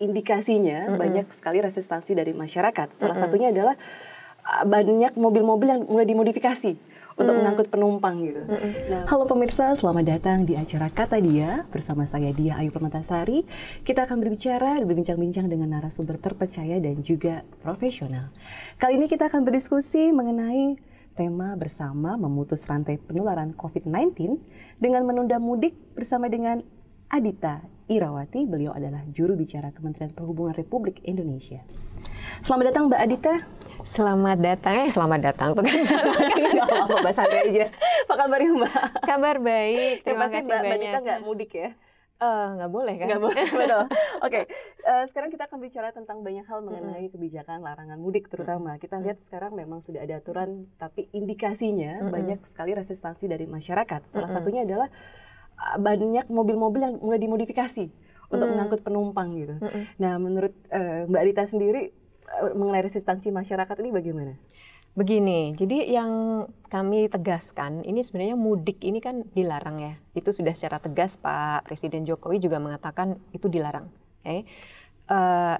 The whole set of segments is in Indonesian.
indikasinya mm-hmm. banyak sekali resistansi dari masyarakat. Salah mm-hmm. satunya adalah ah, banyak mobil-mobil yang mulai dimodifikasi untuk hmm. mengangkut penumpang gitu. Hmm. Nah, Halo pemirsa, selamat datang di acara Kata Dia bersama saya Dia Ayu Permatasari. Kita akan berbicara berbincang-bincang dengan narasumber terpercaya dan juga profesional. Kali ini kita akan berdiskusi mengenai tema bersama memutus rantai penularan COVID-19 dengan menunda mudik bersama dengan Adita Irawati. Beliau adalah juru bicara Kementerian Perhubungan Republik Indonesia. Selamat datang Mbak Adita. Selamat datang, eh selamat datang tuh kan. Enggak apa-apa Mbak santai aja. Apa kabarnya Mbak? Kabar baik. Eh, Terima kasih Mbak, Mbak Adita nggak mudik ya? Eh, nggak uh, boleh kan? Nggak boleh, betul. Oke, okay. uh, eh, sekarang kita akan bicara tentang banyak hal mengenai kebijakan larangan mudik terutama. Kita lihat sekarang memang sudah ada aturan, tapi indikasinya banyak sekali resistansi dari masyarakat. Salah satunya adalah Eh, banyak mobil-mobil yang mulai dimodifikasi hmm. untuk mengangkut penumpang gitu. Hmm. hmm. Nah, menurut uh, Mbak Rita sendiri uh, mengenai resistansi masyarakat ini bagaimana? Begini, jadi yang kami tegaskan ini sebenarnya mudik ini kan dilarang ya. Itu sudah secara tegas Pak Presiden Jokowi juga mengatakan itu dilarang. Okay. Ya. Uh,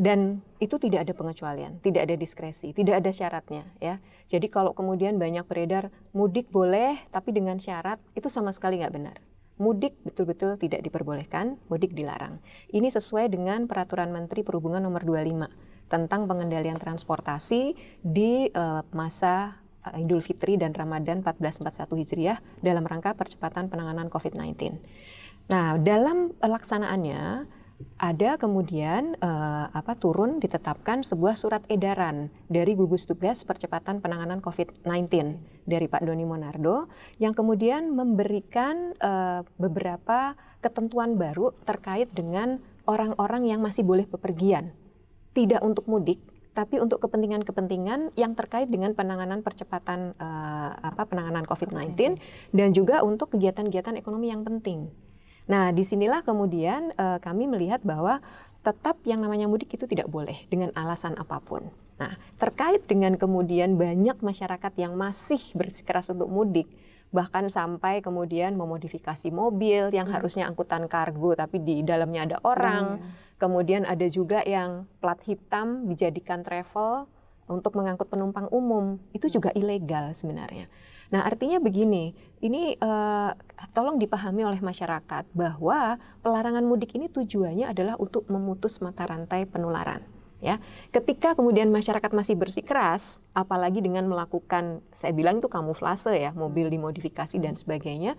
dan itu tidak ada pengecualian, tidak ada diskresi, tidak ada syaratnya ya. Jadi kalau kemudian banyak beredar mudik boleh tapi dengan syarat itu sama sekali nggak benar mudik betul-betul tidak diperbolehkan, mudik dilarang. Ini sesuai dengan peraturan Menteri Perhubungan nomor 25 tentang pengendalian transportasi di uh, masa eh, Idul Fitri dan Ramadan 1441 Hijriah dalam rangka percepatan penanganan COVID-19. Nah, dalam pelaksanaannya ada kemudian uh, apa turun ditetapkan sebuah surat edaran dari gugus tugas percepatan penanganan COVID-19 dari Pak Doni Monardo yang kemudian memberikan uh, beberapa ketentuan baru terkait dengan orang-orang yang masih boleh bepergian tidak untuk mudik tapi untuk kepentingan-kepentingan yang terkait dengan penanganan percepatan uh, apa penanganan COVID-19 dan juga untuk kegiatan-kegiatan ekonomi yang penting. Nah, disinilah kemudian uh, kami melihat bahwa tetap yang namanya mudik itu tidak boleh dengan alasan apapun. Nah, terkait dengan kemudian banyak masyarakat yang masih bersikeras untuk mudik, bahkan sampai kemudian memodifikasi mobil yang hmm. harusnya angkutan kargo tapi di dalamnya ada orang. Hmm. Kemudian ada juga yang plat hitam dijadikan travel untuk mengangkut penumpang umum. Itu iya. juga ilegal sebenarnya. Nah, artinya begini, ini uh, tolong dipahami oleh masyarakat bahwa pelarangan mudik ini tujuannya adalah untuk memutus mata rantai penularan ya. Ketika kemudian masyarakat masih bersikeras, apalagi dengan melakukan saya bilang itu kamuflase ya, mobil dimodifikasi dan sebagainya,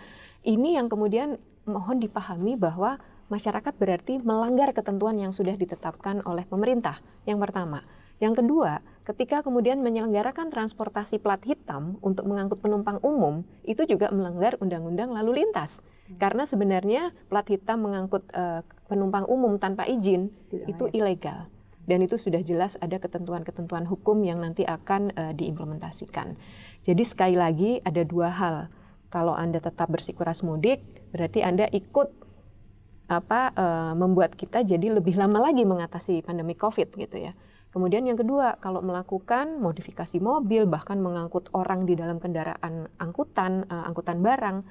ini yang kemudian mohon dipahami bahwa masyarakat berarti melanggar ketentuan yang sudah ditetapkan oleh pemerintah. Yang pertama, yang kedua, ketika kemudian menyelenggarakan transportasi plat hitam untuk mengangkut penumpang umum itu juga melanggar undang-undang lalu lintas hmm. karena sebenarnya plat hitam mengangkut uh, penumpang umum tanpa izin Tidak itu layak. ilegal dan itu sudah jelas ada ketentuan-ketentuan hukum yang nanti akan uh, diimplementasikan. Jadi sekali lagi ada dua hal. Kalau Anda tetap bersikuras mudik berarti Anda ikut apa uh, membuat kita jadi lebih lama lagi mengatasi pandemi Covid gitu ya. Kemudian yang kedua, kalau melakukan modifikasi mobil bahkan mengangkut orang di dalam kendaraan angkutan, eh, angkutan barang,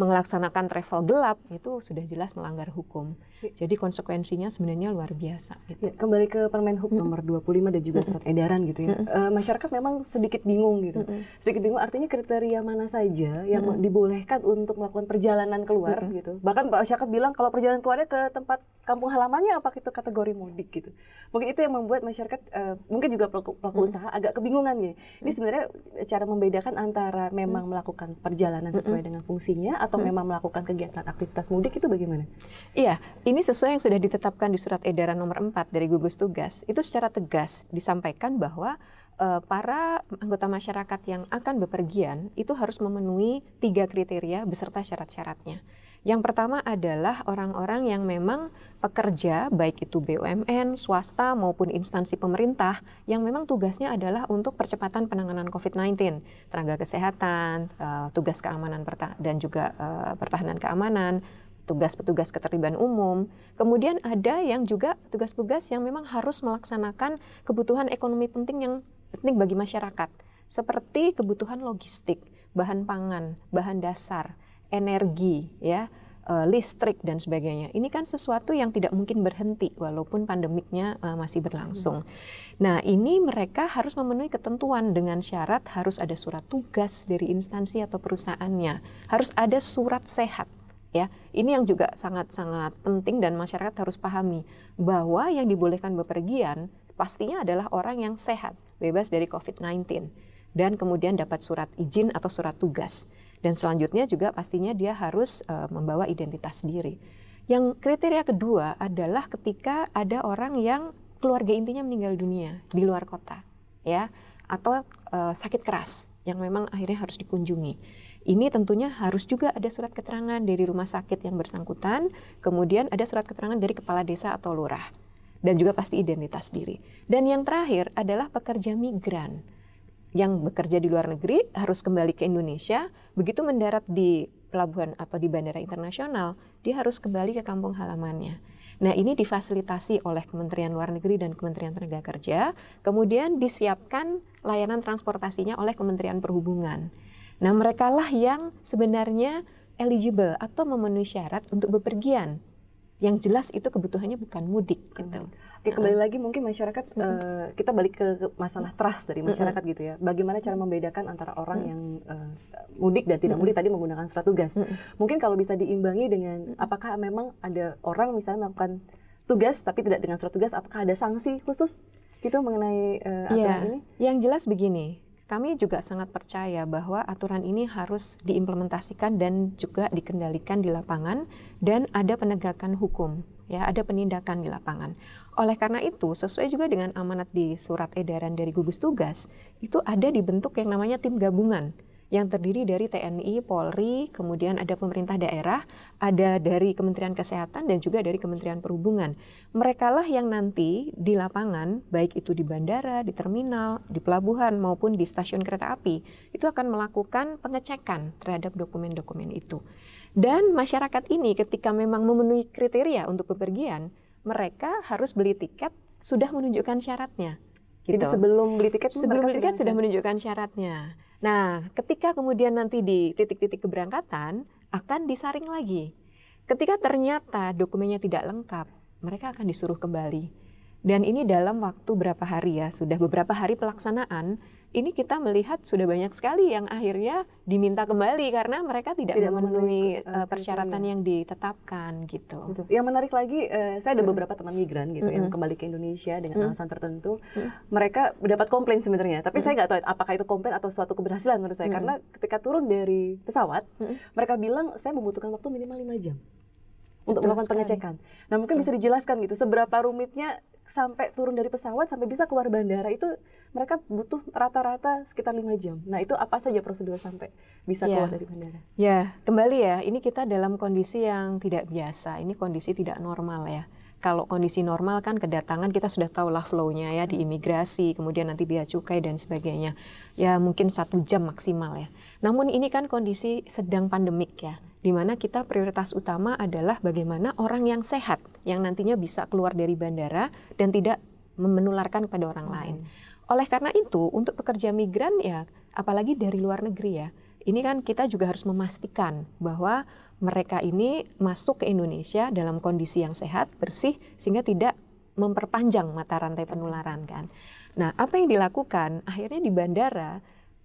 melaksanakan travel gelap itu sudah jelas melanggar hukum. Iya. Jadi konsekuensinya sebenarnya luar biasa. Gitu. Ya, kembali ke Permen Hub nomor 25 dan juga surat edaran gitu ya. E, masyarakat memang sedikit bingung gitu. Sedikit bingung artinya kriteria mana saja yang dibolehkan untuk melakukan perjalanan keluar gitu. Bahkan masyarakat bilang kalau perjalanan keluarnya ke tempat kampung halamannya apa itu kategori mudik gitu. Mungkin itu yang membuat masyarakat uh, mungkin juga pelaku, pelaku usaha agak kebingungan ya. Ini sebenarnya cara membedakan antara memang melakukan perjalanan sesuai dengan fungsinya atau hmm. memang melakukan kegiatan aktivitas mudik itu bagaimana? Iya, ini sesuai yang sudah ditetapkan di surat edaran nomor 4 dari gugus tugas. Itu secara tegas disampaikan bahwa uh, para anggota masyarakat yang akan bepergian itu harus memenuhi tiga kriteria beserta syarat-syaratnya. Yang pertama adalah orang-orang yang memang pekerja, baik itu BUMN, swasta, maupun instansi pemerintah, yang memang tugasnya adalah untuk percepatan penanganan COVID-19, tenaga kesehatan, eh, tugas keamanan dan juga eh, pertahanan keamanan, tugas-petugas ketertiban umum. Kemudian ada yang juga tugas-tugas yang memang harus melaksanakan kebutuhan ekonomi penting yang penting bagi masyarakat, seperti kebutuhan logistik, bahan pangan, bahan dasar, energi, ya, eh, listrik dan sebagainya. Ini kan sesuatu yang tidak mungkin berhenti walaupun pandemiknya eh, masih berlangsung. Nah, ini mereka harus memenuhi ketentuan dengan syarat harus ada surat tugas dari instansi atau perusahaannya, harus ada surat sehat ya. Ini yang juga sangat-sangat penting dan masyarakat harus pahami bahwa yang dibolehkan bepergian pastinya adalah orang yang sehat, bebas dari COVID-19 dan kemudian dapat surat izin atau surat tugas. Dan selanjutnya juga pastinya dia harus uh, membawa identitas diri. Yang kriteria kedua adalah ketika ada orang yang keluarga intinya meninggal dunia di luar kota, ya, atau uh, sakit keras yang memang akhirnya harus dikunjungi. Ini tentunya harus juga ada surat keterangan dari rumah sakit yang bersangkutan, kemudian ada surat keterangan dari kepala desa atau lurah, dan juga pasti identitas diri. Dan yang terakhir adalah pekerja migran yang bekerja di luar negeri harus kembali ke Indonesia, begitu mendarat di pelabuhan atau di bandara internasional, dia harus kembali ke kampung halamannya. Nah, ini difasilitasi oleh Kementerian Luar Negeri dan Kementerian Tenaga Kerja, kemudian disiapkan layanan transportasinya oleh Kementerian Perhubungan. Nah, merekalah yang sebenarnya eligible atau memenuhi syarat untuk bepergian yang jelas itu kebutuhannya bukan mudik gitu. Oke, kembali lagi mungkin masyarakat uh, uh, kita balik ke masalah trust dari masyarakat uh, gitu ya. Bagaimana cara membedakan antara orang uh, yang uh, mudik dan tidak mudik tadi menggunakan surat tugas. Uh, mungkin kalau bisa diimbangi dengan apakah memang ada orang misalnya melakukan tugas tapi tidak dengan surat tugas apakah ada sanksi khusus gitu mengenai uh, aturan ya, ini? Yang jelas begini, kami juga sangat percaya bahwa aturan ini harus diimplementasikan dan juga dikendalikan di lapangan dan ada penegakan hukum, ya, ada penindakan di lapangan. Oleh karena itu, sesuai juga dengan amanat di surat edaran dari gugus tugas, itu ada dibentuk yang namanya tim gabungan yang terdiri dari TNI, Polri, kemudian ada pemerintah daerah, ada dari Kementerian Kesehatan dan juga dari Kementerian Perhubungan. Merekalah yang nanti di lapangan, baik itu di bandara, di terminal, di pelabuhan maupun di stasiun kereta api, itu akan melakukan pengecekan terhadap dokumen-dokumen itu. Dan masyarakat ini ketika memang memenuhi kriteria untuk bepergian, mereka harus beli tiket sudah menunjukkan syaratnya. Gitu. Jadi sebelum beli tiket sebelum beli tiket sudah menunjukkan syaratnya. Nah, ketika kemudian nanti di titik-titik keberangkatan akan disaring lagi. Ketika ternyata dokumennya tidak lengkap, mereka akan disuruh kembali. Dan ini dalam waktu berapa hari ya, sudah beberapa hari pelaksanaan ini kita melihat sudah banyak sekali yang akhirnya diminta kembali karena mereka tidak, tidak memenuhi, uh, persyaratan yang ditetapkan gitu. Betul. Yang menarik lagi, uh, saya ada beberapa mm. teman migran gitu mm yang kembali ke Indonesia dengan mm. alasan tertentu, mm. mereka mendapat komplain sebenarnya, tapi mm. saya nggak tahu apakah itu komplain atau suatu keberhasilan menurut saya mm. karena ketika turun dari pesawat, mm. mereka bilang saya membutuhkan waktu minimal lima jam untuk melakukan pengecekan. Nah mungkin bisa dijelaskan gitu seberapa rumitnya sampai turun dari pesawat sampai bisa keluar bandara itu mereka butuh rata-rata sekitar lima jam. Nah itu apa saja prosedur sampai bisa yeah. keluar dari bandara? Ya yeah. kembali ya ini kita dalam kondisi yang tidak biasa. Ini kondisi tidak normal ya. Kalau kondisi normal kan kedatangan kita sudah tahu lah flow-nya ya di imigrasi, kemudian nanti biaya cukai dan sebagainya. Ya mungkin satu jam maksimal ya. Namun ini kan kondisi sedang pandemik ya di mana kita prioritas utama adalah bagaimana orang yang sehat yang nantinya bisa keluar dari bandara dan tidak menularkan kepada orang hmm. lain. Oleh karena itu, untuk pekerja migran ya, apalagi dari luar negeri ya, ini kan kita juga harus memastikan bahwa mereka ini masuk ke Indonesia dalam kondisi yang sehat, bersih, sehingga tidak memperpanjang mata rantai penularan kan. Nah, apa yang dilakukan akhirnya di bandara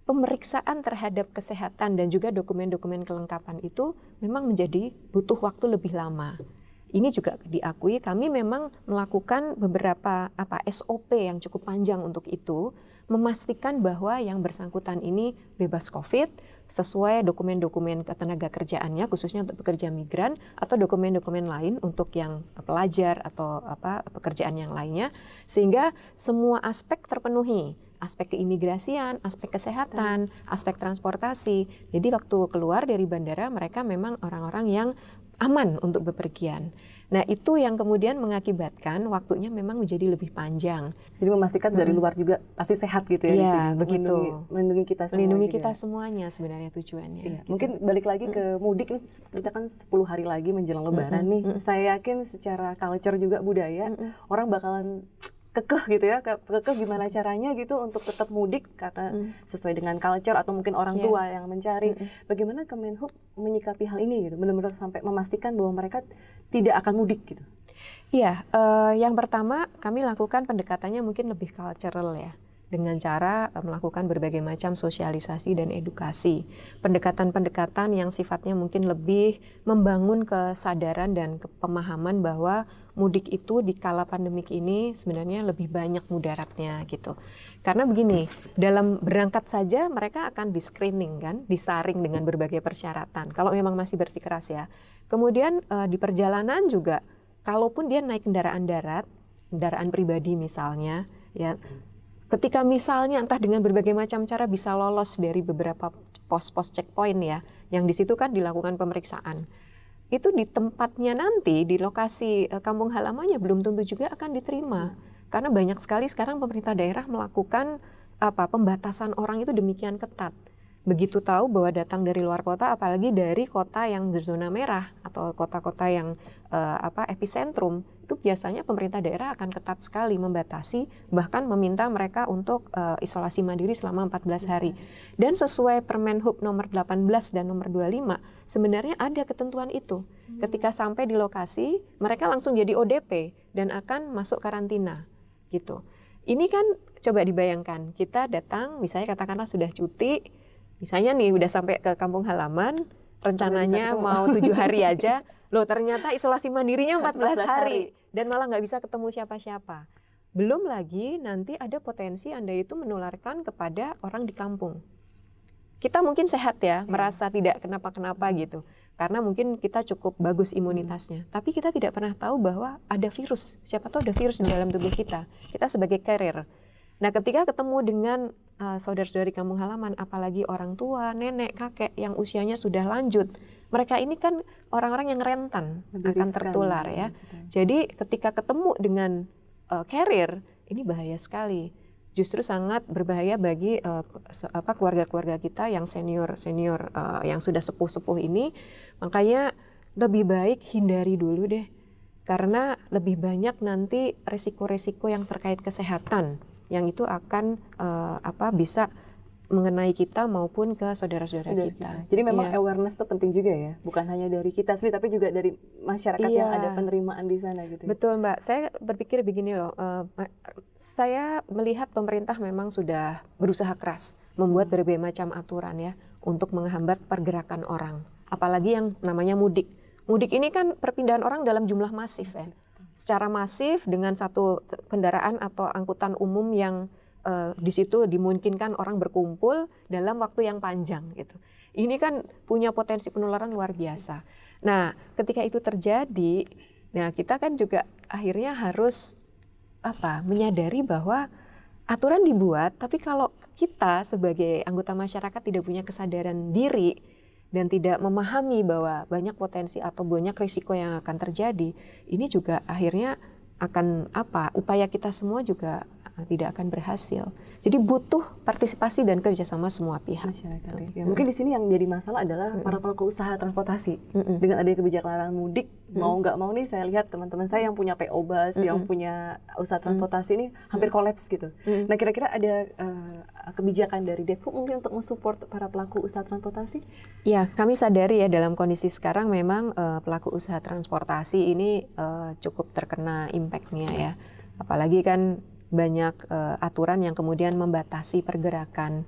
pemeriksaan terhadap kesehatan dan juga dokumen-dokumen kelengkapan itu memang menjadi butuh waktu lebih lama. Ini juga diakui kami memang melakukan beberapa apa SOP yang cukup panjang untuk itu, memastikan bahwa yang bersangkutan ini bebas Covid sesuai dokumen-dokumen ketenaga kerjaannya khususnya untuk pekerja migran atau dokumen-dokumen lain untuk yang pelajar atau apa pekerjaan yang lainnya sehingga semua aspek terpenuhi aspek keimigrasian, aspek kesehatan, aspek transportasi. Jadi waktu keluar dari bandara mereka memang orang-orang yang aman untuk bepergian. Nah, itu yang kemudian mengakibatkan waktunya memang menjadi lebih panjang. Jadi memastikan hmm. dari luar juga pasti sehat gitu ya, ya di iya, sini. begitu. Melindungi, melindungi kita semua. Melindungi juga. kita semuanya sebenarnya tujuannya. Ya, Gitu. Mungkin balik lagi hmm. ke mudik nih, kita kan 10 hari lagi menjelang lebaran hmm. nih. Hmm. Saya yakin secara culture juga budaya, hmm. orang bakalan kekeh gitu ya kekeh gimana hmm. caranya gitu untuk tetap mudik karena hmm. sesuai dengan culture atau mungkin orang yeah. tua yang mencari hmm. bagaimana Kemenhub menyikapi hal ini gitu benar-benar sampai memastikan bahwa mereka tidak akan mudik gitu Iya uh, yang pertama kami lakukan pendekatannya mungkin lebih cultural ya dengan cara eh, melakukan berbagai macam sosialisasi dan edukasi. Pendekatan-pendekatan yang sifatnya mungkin lebih membangun kesadaran dan pemahaman bahwa mudik itu di kala pandemik ini sebenarnya lebih banyak mudaratnya gitu. Karena begini, dalam berangkat saja mereka akan di screening kan, disaring dengan berbagai persyaratan. Kalau memang masih bersikeras ya. Kemudian uh, di perjalanan juga, kalaupun dia naik kendaraan darat, kendaraan pribadi misalnya, ya ketika misalnya entah dengan berbagai macam cara bisa lolos dari beberapa pos-pos checkpoint ya, yang di situ kan dilakukan pemeriksaan itu di tempatnya nanti di lokasi eh, kampung halamannya belum tentu juga akan diterima hmm. karena banyak sekali sekarang pemerintah daerah melakukan apa pembatasan orang itu demikian ketat begitu tahu bahwa datang dari luar kota apalagi dari kota yang berzona merah atau kota-kota yang uh, apa epicentrum itu biasanya pemerintah daerah akan ketat sekali membatasi bahkan meminta mereka untuk uh, isolasi mandiri selama 14 iya. hari. Dan sesuai Permen Hub nomor 18 dan nomor 25 sebenarnya ada ketentuan itu. Hmm. Ketika sampai di lokasi, mereka langsung jadi ODP dan akan masuk karantina gitu. Ini kan coba dibayangkan, kita datang misalnya katakanlah sudah cuti, misalnya nih udah sampai ke kampung halaman, rencananya mau tujuh hari aja, loh ternyata isolasi mandirinya 14, 14 hari dan malah nggak bisa ketemu siapa-siapa. Belum lagi nanti ada potensi Anda itu menularkan kepada orang di kampung. Kita mungkin sehat ya, hmm. merasa tidak kenapa-kenapa hmm. gitu. Karena mungkin kita cukup bagus imunitasnya. Hmm. Tapi kita tidak pernah tahu bahwa ada virus. Siapa tahu ada virus di dalam tubuh kita. Kita sebagai carrier. Nah, ketika ketemu dengan Eh, saudara-saudari kampung halaman, apalagi orang tua, nenek, kakek yang usianya sudah lanjut. Mereka ini kan orang-orang yang rentan Lebih akan tertular ya. Jadi ketika ketemu dengan uh, carrier, ini bahaya sekali. Justru sangat berbahaya bagi uh, apa keluarga-keluarga kita yang senior-senior uh, yang sudah sepuh-sepuh ini. Makanya lebih baik hindari dulu deh. Karena lebih banyak nanti resiko-resiko yang terkait kesehatan yang itu akan uh, apa bisa mengenai kita maupun ke saudara-saudara kita. kita. Jadi memang yeah. awareness itu penting juga ya, bukan hanya dari kita sendiri tapi juga dari masyarakat yeah. yang iya. ada penerimaan di sana gitu. Ya. Betul Mbak, saya berpikir begini loh, uh, saya melihat pemerintah memang sudah berusaha keras membuat berbagai macam aturan ya untuk menghambat pergerakan orang, apalagi yang namanya mudik. Mudik ini kan perpindahan orang dalam jumlah masif, ya. masif. ya secara masif dengan satu kendaraan atau angkutan umum yang uh, di situ dimungkinkan orang berkumpul dalam waktu yang panjang gitu. Ini kan punya potensi penularan luar biasa. Nah, ketika itu terjadi, nah kita kan juga akhirnya harus apa? menyadari bahwa aturan dibuat, tapi kalau kita sebagai anggota masyarakat tidak punya kesadaran diri, dan tidak memahami bahwa banyak potensi atau banyak risiko yang akan terjadi, ini juga akhirnya akan apa? Upaya kita semua juga Eh, tidak akan berhasil. Jadi butuh partisipasi dan kerjasama semua pihak. Masyarakat. Ya. Mungkin di sini yang jadi masalah adalah mm -mm. para pelaku usaha transportasi mm -mm. dengan adanya kebijakan larangan mudik mm -mm. mau nggak mau nih saya lihat teman-teman saya yang punya PO bus, mm -mm. yang punya usaha transportasi mm -mm. ini hampir kolaps gitu. Mm -mm. Nah kira-kira ada uh, kebijakan dari Depok mungkin untuk mensupport para pelaku usaha transportasi? Ya kami sadari ya dalam kondisi sekarang memang uh, pelaku usaha transportasi ini uh, cukup terkena impactnya ya. Apalagi kan banyak uh, aturan yang kemudian membatasi pergerakan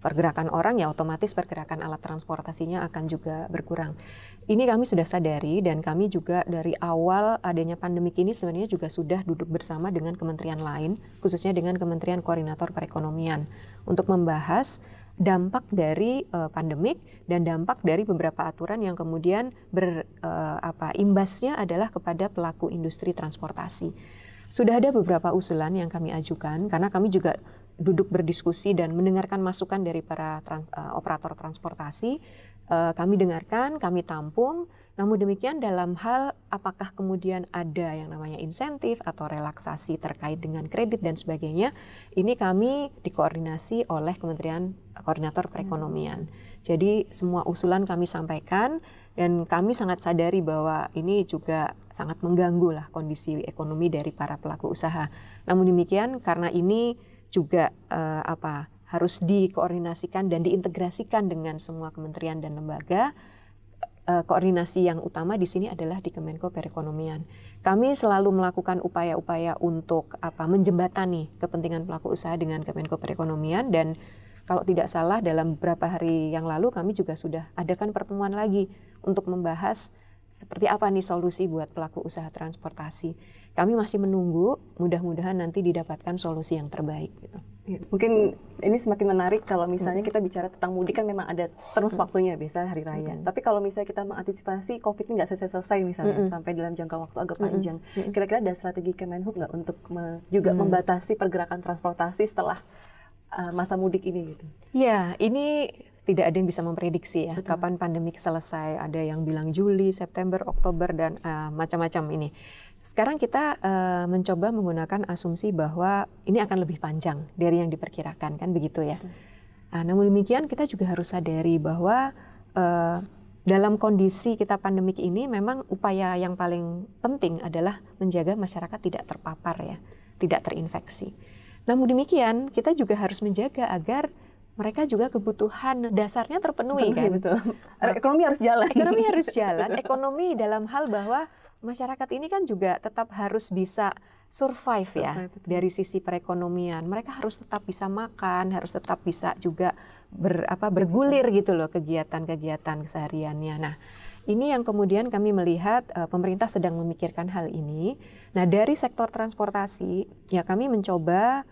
pergerakan orang ya otomatis pergerakan alat transportasinya akan juga berkurang. Ini kami sudah sadari dan kami juga dari awal adanya pandemi ini sebenarnya juga sudah duduk bersama dengan kementerian lain, khususnya dengan Kementerian Koordinator Perekonomian untuk membahas dampak dari uh, pandemik dan dampak dari beberapa aturan yang kemudian ber uh, apa imbasnya adalah kepada pelaku industri transportasi. Sudah ada beberapa usulan yang kami ajukan karena kami juga duduk berdiskusi dan mendengarkan masukan dari para trans, uh, operator transportasi. Uh, kami dengarkan, kami tampung. Namun demikian dalam hal apakah kemudian ada yang namanya insentif atau relaksasi terkait dengan kredit dan sebagainya, ini kami dikoordinasi oleh Kementerian Koordinator Perekonomian. Hmm. Jadi semua usulan kami sampaikan, dan kami sangat sadari bahwa ini juga sangat mengganggu lah kondisi ekonomi dari para pelaku usaha. Namun demikian karena ini juga eh, apa harus dikoordinasikan dan diintegrasikan dengan semua kementerian dan lembaga. Eh, koordinasi yang utama di sini adalah di Kemenko Perekonomian. Kami selalu melakukan upaya-upaya untuk apa menjembatani kepentingan pelaku usaha dengan Kemenko Perekonomian dan kalau tidak salah dalam beberapa hari yang lalu kami juga sudah adakan pertemuan lagi untuk membahas seperti apa nih solusi buat pelaku usaha transportasi. Kami masih menunggu, mudah-mudahan nanti didapatkan solusi yang terbaik gitu. Iya, mungkin ini semakin menarik kalau misalnya kita bicara tentang mudik kan memang ada terus waktunya biasa hari raya. Hmm. Tapi kalau misalnya kita mengantisipasi COVID ini nggak selesai-selesai misalnya hmm. sampai dalam jangka waktu agak panjang, kira-kira ada strategi Kemenhub nggak untuk me juga hmm. membatasi pergerakan transportasi setelah Eh, masa mudik ini gitu? Ya, ini tidak ada yang bisa memprediksi ya Betul. kapan pandemik selesai. Ada yang bilang Juli, September, Oktober dan uh, macam-macam ini. Sekarang kita uh, mencoba menggunakan asumsi bahwa ini akan lebih panjang dari yang diperkirakan kan begitu ya. Nah, namun demikian kita juga harus sadari bahwa uh, dalam kondisi kita pandemik ini memang upaya yang paling penting adalah menjaga masyarakat tidak terpapar ya, tidak terinfeksi. Namun demikian, kita juga harus menjaga agar mereka juga kebutuhan dasarnya terpenuhi, terpenuhi kan. Betul. Nah, ekonomi harus jalan. Ekonomi harus jalan. Ekonomi dalam hal bahwa masyarakat ini kan juga tetap harus bisa survive, ya, survive ya betul. dari sisi perekonomian. Mereka harus tetap bisa makan, harus tetap bisa juga ber, apa bergulir gitu loh kegiatan-kegiatan kesehariannya. Nah, ini yang kemudian kami melihat uh, pemerintah sedang memikirkan hal ini. Nah, dari sektor transportasi, ya kami mencoba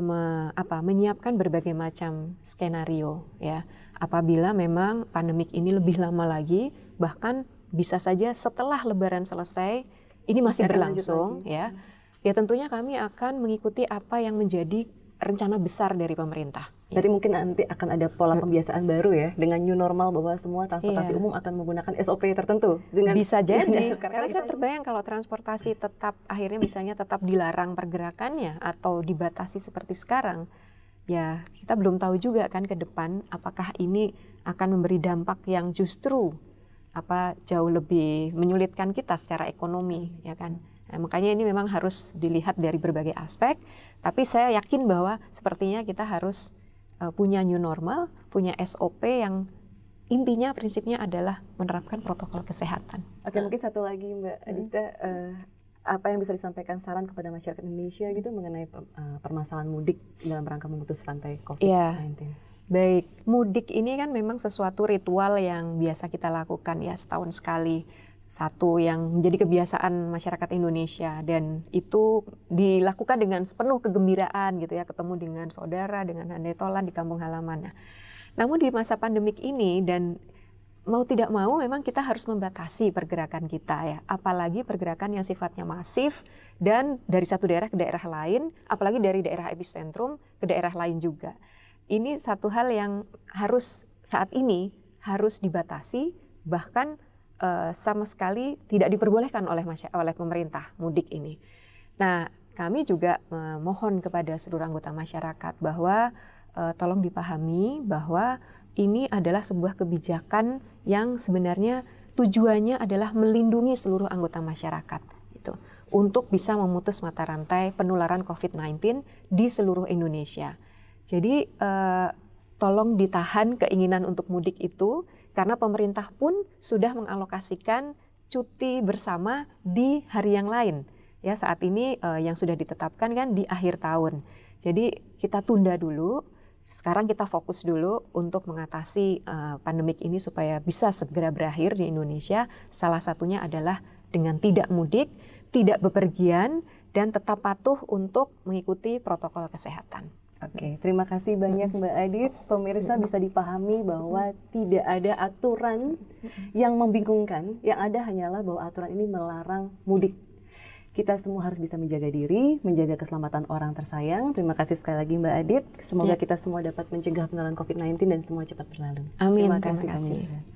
um, apa menyiapkan berbagai macam skenario ya. Apabila memang pandemik ini lebih lama lagi, bahkan bisa saja setelah lebaran selesai ini masih berlangsung ya. Ya tentunya kami akan mengikuti apa yang menjadi rencana besar dari pemerintah. Berarti ya. mungkin nanti akan ada pola pembiasaan baru ya dengan new normal bahwa semua transportasi ya. umum akan menggunakan SOP tertentu dengan bisa ya, jadi. Karena saya terbayang kalau transportasi tetap akhirnya misalnya tetap dilarang pergerakannya atau dibatasi seperti sekarang, ya kita belum tahu juga kan ke depan apakah ini akan memberi dampak yang justru apa jauh lebih menyulitkan kita secara ekonomi ya kan. Nah, makanya ini memang harus dilihat dari berbagai aspek tapi saya yakin bahwa sepertinya kita harus eh, punya new normal, punya SOP yang intinya prinsipnya adalah menerapkan protokol kesehatan. Oke, mungkin satu lagi Mbak hmm. Adita, hmm. apa yang bisa disampaikan saran kepada masyarakat Indonesia gitu mengenai eh, permasalahan mudik dalam rangka memutus rantai COVID-19? Ya, Baik, mudik ini kan memang sesuatu ritual yang biasa kita lakukan ya setahun sekali satu yang menjadi kebiasaan masyarakat Indonesia dan itu dilakukan dengan sepenuh kegembiraan gitu ya ketemu dengan saudara dengan handai tolan di kampung halamannya. namun di masa pandemik ini dan mau tidak mau memang kita harus membatasi pergerakan kita ya, apalagi pergerakan yang sifatnya masif dan dari satu daerah ke daerah lain, apalagi dari daerah epicentrum ke daerah lain juga. Ini satu hal yang harus saat ini harus dibatasi bahkan Eh, sama sekali tidak diperbolehkan oleh oleh pemerintah mudik ini. Nah, kami juga memohon kepada seluruh anggota masyarakat bahwa uh, tolong dipahami bahwa ini adalah sebuah kebijakan yang sebenarnya tujuannya adalah melindungi seluruh anggota masyarakat itu untuk bisa memutus mata rantai penularan COVID-19 di seluruh Indonesia. Jadi uh, tolong ditahan keinginan untuk mudik itu karena pemerintah pun sudah mengalokasikan cuti bersama di hari yang lain. Ya, saat ini uh, yang sudah ditetapkan kan di akhir tahun. Jadi kita tunda dulu, sekarang kita fokus dulu untuk mengatasi uh, pandemik ini supaya bisa segera berakhir di Indonesia. Salah satunya adalah dengan tidak mudik, tidak bepergian, dan tetap patuh untuk mengikuti protokol kesehatan. Oke, okay, terima kasih banyak Mbak Adit. Pemirsa bisa dipahami bahwa tidak ada aturan yang membingungkan. Yang ada hanyalah bahwa aturan ini melarang mudik. Kita semua harus bisa menjaga diri, menjaga keselamatan orang tersayang. Terima kasih sekali lagi Mbak Adit. Semoga ya. kita semua dapat mencegah penularan COVID-19 dan semua cepat berlalu. Amin. Terima kasih. Terima kasih.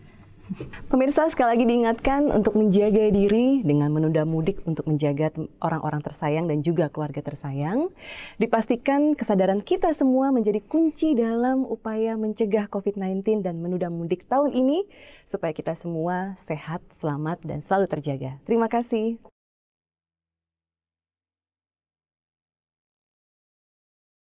Pemirsa sekali lagi diingatkan untuk menjaga diri dengan menunda mudik untuk menjaga orang-orang tersayang dan juga keluarga tersayang. Dipastikan kesadaran kita semua menjadi kunci dalam upaya mencegah COVID-19 dan menunda mudik tahun ini supaya kita semua sehat, selamat, dan selalu terjaga. Terima kasih.